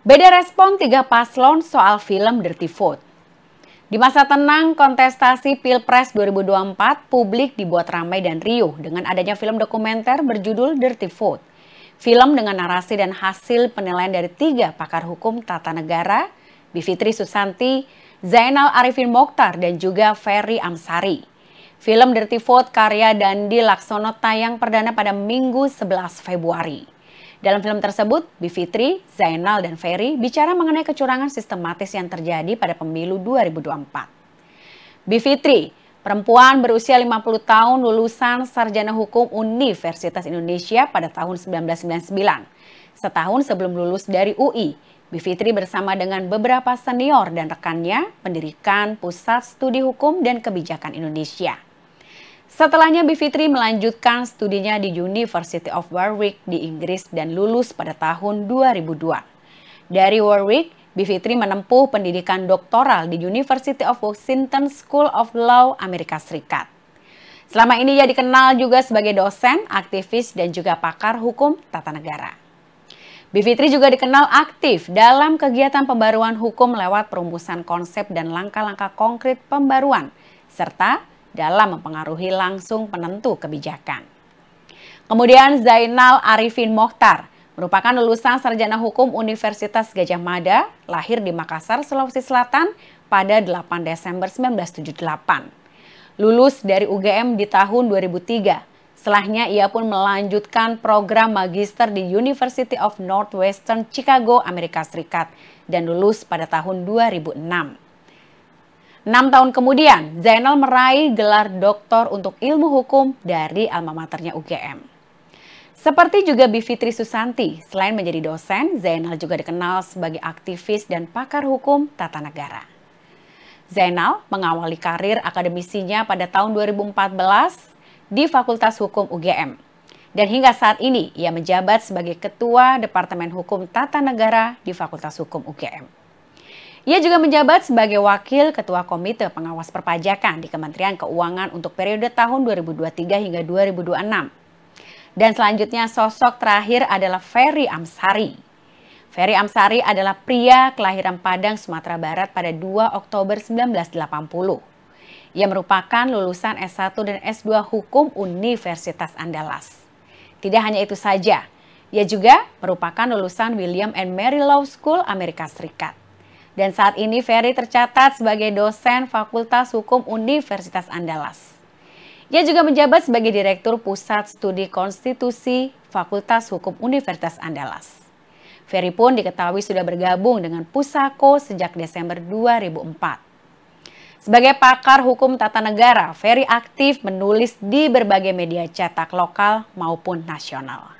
Beda respon tiga paslon soal film Dirty Vote. Di masa tenang kontestasi Pilpres 2024, publik dibuat ramai dan riuh dengan adanya film dokumenter berjudul Dirty Vote. Film dengan narasi dan hasil penilaian dari tiga pakar hukum tata negara, Bivitri Susanti, Zainal Arifin Mokhtar, dan juga Ferry Amsari. Film Dirty Vote karya Dandi Laksono tayang perdana pada Minggu 11 Februari. Dalam film tersebut, Bivitri, Zainal, dan Ferry bicara mengenai kecurangan sistematis yang terjadi pada pemilu 2024. Bivitri, perempuan berusia 50 tahun lulusan Sarjana Hukum Universitas Indonesia pada tahun 1999, setahun sebelum lulus dari UI, Bivitri bersama dengan beberapa senior dan rekannya mendirikan Pusat Studi Hukum dan Kebijakan Indonesia. Setelahnya Bivitri melanjutkan studinya di University of Warwick di Inggris dan lulus pada tahun 2002. Dari Warwick, Bivitri menempuh pendidikan doktoral di University of Washington School of Law Amerika Serikat. Selama ini ia dikenal juga sebagai dosen, aktivis, dan juga pakar hukum tata negara. Bivitri juga dikenal aktif dalam kegiatan pembaruan hukum lewat perumusan konsep dan langkah-langkah konkret pembaruan, serta dalam mempengaruhi langsung penentu kebijakan. Kemudian Zainal Arifin Mohtar merupakan lulusan sarjana hukum Universitas Gajah Mada, lahir di Makassar, Sulawesi Selatan pada 8 Desember 1978. Lulus dari UGM di tahun 2003. Setelahnya ia pun melanjutkan program magister di University of Northwestern Chicago, Amerika Serikat dan lulus pada tahun 2006. Enam tahun kemudian, Zainal meraih gelar doktor untuk ilmu hukum dari alma maternya UGM. Seperti juga Bivitri Susanti, selain menjadi dosen, Zainal juga dikenal sebagai aktivis dan pakar hukum tata negara. Zainal mengawali karir akademisinya pada tahun 2014 di Fakultas Hukum UGM. Dan hingga saat ini, ia menjabat sebagai Ketua Departemen Hukum Tata Negara di Fakultas Hukum UGM. Ia juga menjabat sebagai Wakil Ketua Komite Pengawas Perpajakan di Kementerian Keuangan untuk periode tahun 2023 hingga 2026. Dan selanjutnya sosok terakhir adalah Ferry Amsari. Ferry Amsari adalah pria kelahiran Padang, Sumatera Barat pada 2 Oktober 1980. Ia merupakan lulusan S1 dan S2 Hukum Universitas Andalas. Tidak hanya itu saja, ia juga merupakan lulusan William and Mary Law School Amerika Serikat. Dan saat ini Ferry tercatat sebagai dosen Fakultas Hukum Universitas Andalas. Ia juga menjabat sebagai Direktur Pusat Studi Konstitusi Fakultas Hukum Universitas Andalas. Ferry pun diketahui sudah bergabung dengan Pusako sejak Desember 2004. Sebagai pakar hukum tata negara, Ferry aktif menulis di berbagai media cetak lokal maupun nasional.